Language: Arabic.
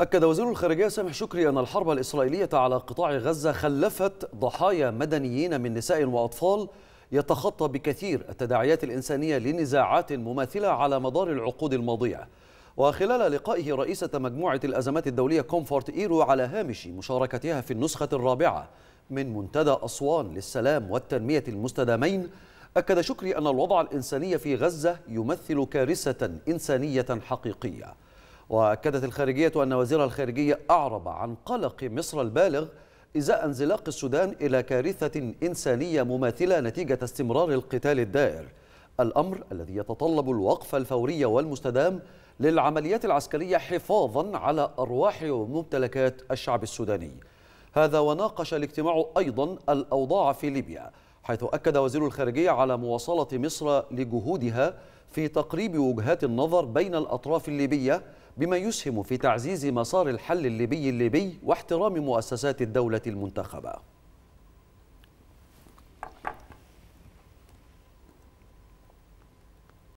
أكد وزير الخارجية سامح شكري أن الحرب الإسرائيلية على قطاع غزة خلفت ضحايا مدنيين من نساء وأطفال يتخطى بكثير التداعيات الإنسانية لنزاعات مماثلة على مدار العقود الماضية وخلال لقائه رئيسة مجموعة الأزمات الدولية كومفورت إيرو على هامش مشاركتها في النسخة الرابعة من منتدى أسوان للسلام والتنمية المستدامين أكد شكري أن الوضع الإنساني في غزة يمثل كارثة إنسانية حقيقية وأكدت الخارجية أن وزير الخارجية أعرب عن قلق مصر البالغ إزاء انزلاق السودان إلى كارثة إنسانية مماثلة نتيجة استمرار القتال الدائر الأمر الذي يتطلب الوقف الفوري والمستدام للعمليات العسكرية حفاظا على أرواح وممتلكات الشعب السوداني هذا وناقش الاجتماع أيضا الأوضاع في ليبيا حيث أكد وزير الخارجية على مواصلة مصر لجهودها في تقريب وجهات النظر بين الأطراف الليبية بما يسهم في تعزيز مسار الحل الليبي الليبي واحترام مؤسسات الدولة المنتخبة